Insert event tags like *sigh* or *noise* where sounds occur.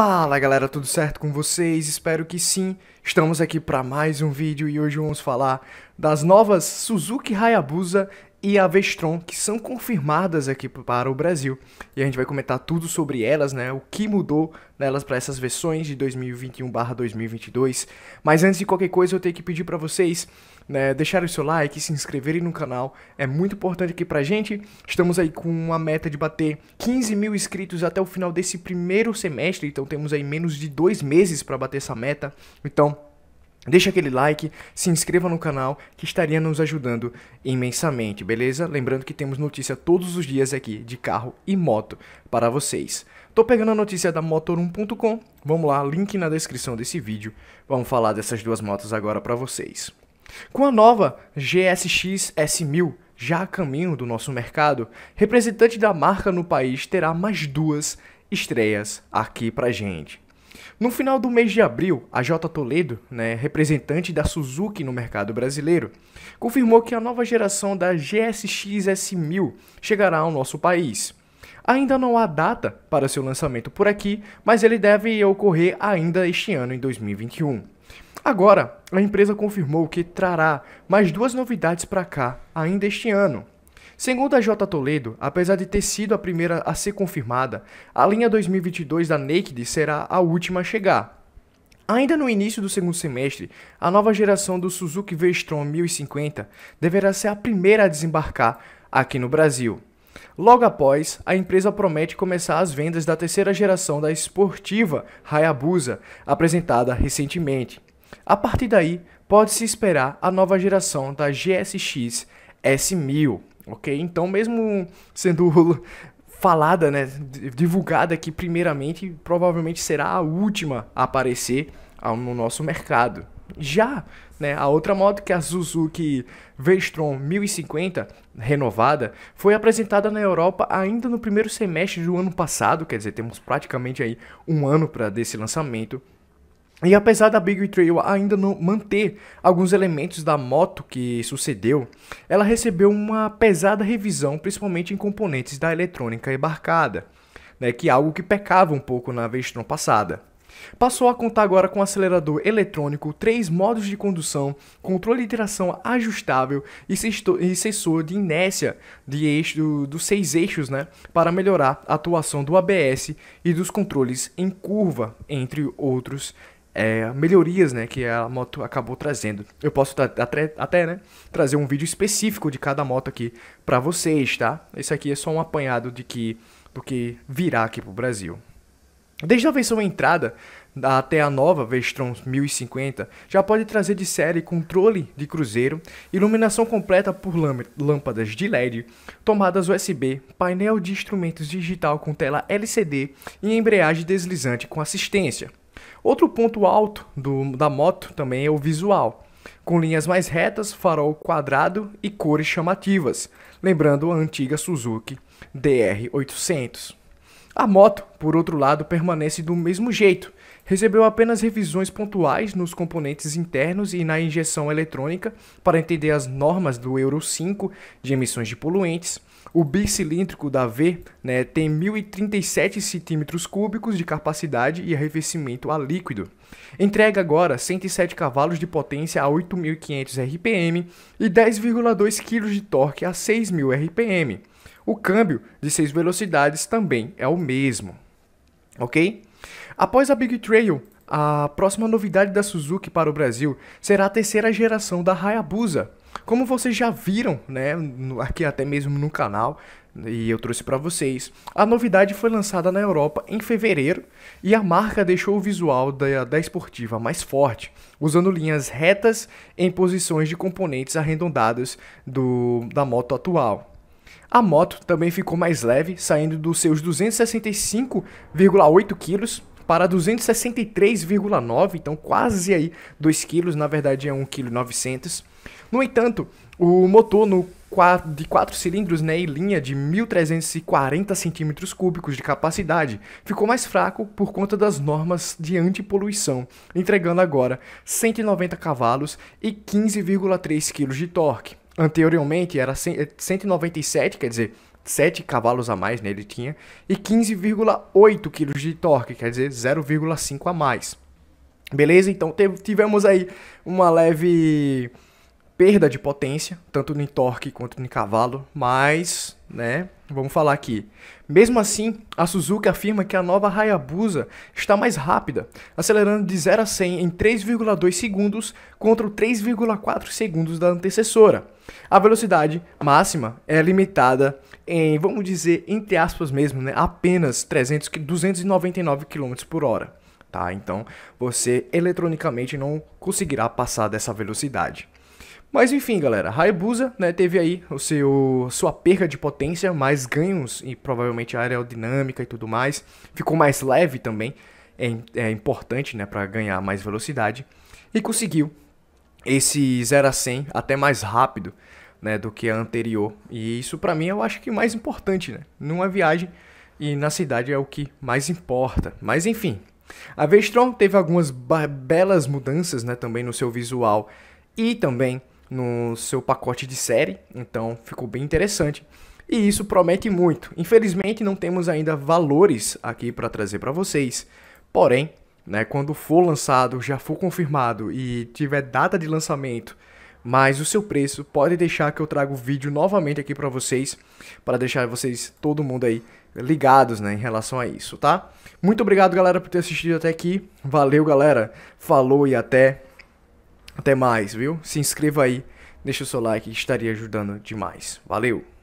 Fala galera, tudo certo com vocês? Espero que sim. Estamos aqui para mais um vídeo e hoje vamos falar das novas Suzuki Hayabusa e a Vestron, que são confirmadas aqui para o Brasil. E a gente vai comentar tudo sobre elas, né? O que mudou nelas para essas versões de 2021/2022. Mas antes de qualquer coisa, eu tenho que pedir para vocês né, deixarem o seu like, se inscreverem no canal. É muito importante aqui pra gente. Estamos aí com uma meta de bater 15 mil inscritos até o final desse primeiro semestre. Então temos aí menos de dois meses para bater essa meta. Então Deixa aquele like, se inscreva no canal que estaria nos ajudando imensamente, beleza? Lembrando que temos notícia todos os dias aqui de carro e moto para vocês. Tô pegando a notícia da motor1.com, vamos lá, link na descrição desse vídeo. Vamos falar dessas duas motos agora para vocês. Com a nova GSX S1000 já a caminho do nosso mercado, representante da marca no país terá mais duas estreias aqui pra gente. No final do mês de abril, a J. Toledo, né, representante da Suzuki no mercado brasileiro, confirmou que a nova geração da GSX S1000 chegará ao nosso país. Ainda não há data para seu lançamento por aqui, mas ele deve ocorrer ainda este ano, em 2021. Agora, a empresa confirmou que trará mais duas novidades para cá ainda este ano. Segundo a J. Toledo, apesar de ter sido a primeira a ser confirmada, a linha 2022 da Naked será a última a chegar. Ainda no início do segundo semestre, a nova geração do Suzuki V-Strom 1050 deverá ser a primeira a desembarcar aqui no Brasil. Logo após, a empresa promete começar as vendas da terceira geração da esportiva Hayabusa, apresentada recentemente. A partir daí, pode-se esperar a nova geração da GSX S1000 ok? Então, mesmo sendo *laughs* falada, né, divulgada aqui primeiramente, provavelmente será a última a aparecer no nosso mercado. Já né, a outra moto, que é a Suzuki Vestron 1050, renovada, foi apresentada na Europa ainda no primeiro semestre do ano passado, quer dizer, temos praticamente aí um ano para desse lançamento. E apesar da Big Trail ainda não manter alguns elementos da moto que sucedeu, ela recebeu uma pesada revisão, principalmente em componentes da eletrônica embarcada, né, que é algo que pecava um pouco na versão passada. Passou a contar agora com acelerador eletrônico, três modos de condução, controle de tração ajustável e, e sensor de inércia de eixo, dos seis eixos, né, para melhorar a atuação do ABS e dos controles em curva, entre outros é, melhorias né, que a moto acabou trazendo. Eu posso até, até né, trazer um vídeo específico de cada moto aqui para vocês, tá? Esse aqui é só um apanhado de que, do que virá aqui pro Brasil. Desde a versão entrada até a nova Vestron 1050, já pode trazer de série controle de cruzeiro, iluminação completa por lâmpadas de LED, tomadas USB, painel de instrumentos digital com tela LCD e embreagem deslizante com assistência. Outro ponto alto do, da moto também é o visual, com linhas mais retas, farol quadrado e cores chamativas, lembrando a antiga Suzuki DR800. A moto, por outro lado, permanece do mesmo jeito. Recebeu apenas revisões pontuais nos componentes internos e na injeção eletrônica para entender as normas do Euro 5 de emissões de poluentes o bicilíndrico da V né, tem 1.037 centímetros cúbicos de capacidade e arrefecimento a líquido. Entrega agora 107 cavalos de potência a 8.500 RPM e 10,2 kg de torque a 6.000 RPM. O câmbio de 6 velocidades também é o mesmo. Ok? Após a Big Trail, a próxima novidade da Suzuki para o Brasil será a terceira geração da Hayabusa. Como vocês já viram, né, aqui até mesmo no canal, e eu trouxe para vocês, a novidade foi lançada na Europa em fevereiro e a marca deixou o visual da, da esportiva mais forte, usando linhas retas em posições de componentes arredondados do, da moto atual. A moto também ficou mais leve, saindo dos seus 265,8 kg para 263,9, então quase aí 2 kg, na verdade é 1,9 kg. No entanto, o motor no de 4 cilindros né, e linha de 1.340 centímetros cúbicos de capacidade, ficou mais fraco por conta das normas de antipoluição, entregando agora 190 cavalos e 15,3 kg de torque. Anteriormente era 197, é, quer dizer, 7 cavalos a mais, né, ele tinha, e 15,8 kg de torque, quer dizer, 0,5 a mais. Beleza? Então tivemos aí uma leve perda de potência, tanto em torque quanto em cavalo, mas, né, vamos falar aqui. Mesmo assim, a Suzuki afirma que a nova Hayabusa está mais rápida, acelerando de 0 a 100 em 3,2 segundos contra 3,4 segundos da antecessora. A velocidade máxima é limitada em, vamos dizer, entre aspas mesmo, né, apenas 300, 299 km por hora. Tá? Então você eletronicamente não conseguirá passar dessa velocidade. Mas enfim, galera, Hayabusa né, teve aí o seu, sua perca de potência, mais ganhos e provavelmente aerodinâmica e tudo mais. Ficou mais leve também, é, é importante né, para ganhar mais velocidade. E conseguiu esse 0 a 100 até mais rápido né, do que a anterior. E isso para mim eu acho que é mais importante, né? Numa viagem e na cidade é o que mais importa. Mas enfim, a Vestron teve algumas belas mudanças né, também no seu visual e também no seu pacote de série, então ficou bem interessante. E isso promete muito. Infelizmente não temos ainda valores aqui para trazer para vocês, porém né, quando for lançado, já for confirmado e tiver data de lançamento, mas o seu preço, pode deixar que eu trago o vídeo novamente aqui para vocês, para deixar vocês, todo mundo aí, ligados, né, em relação a isso, tá? Muito obrigado, galera, por ter assistido até aqui. Valeu, galera. Falou e até até mais, viu? Se inscreva aí, deixa o seu like, estaria ajudando demais. Valeu.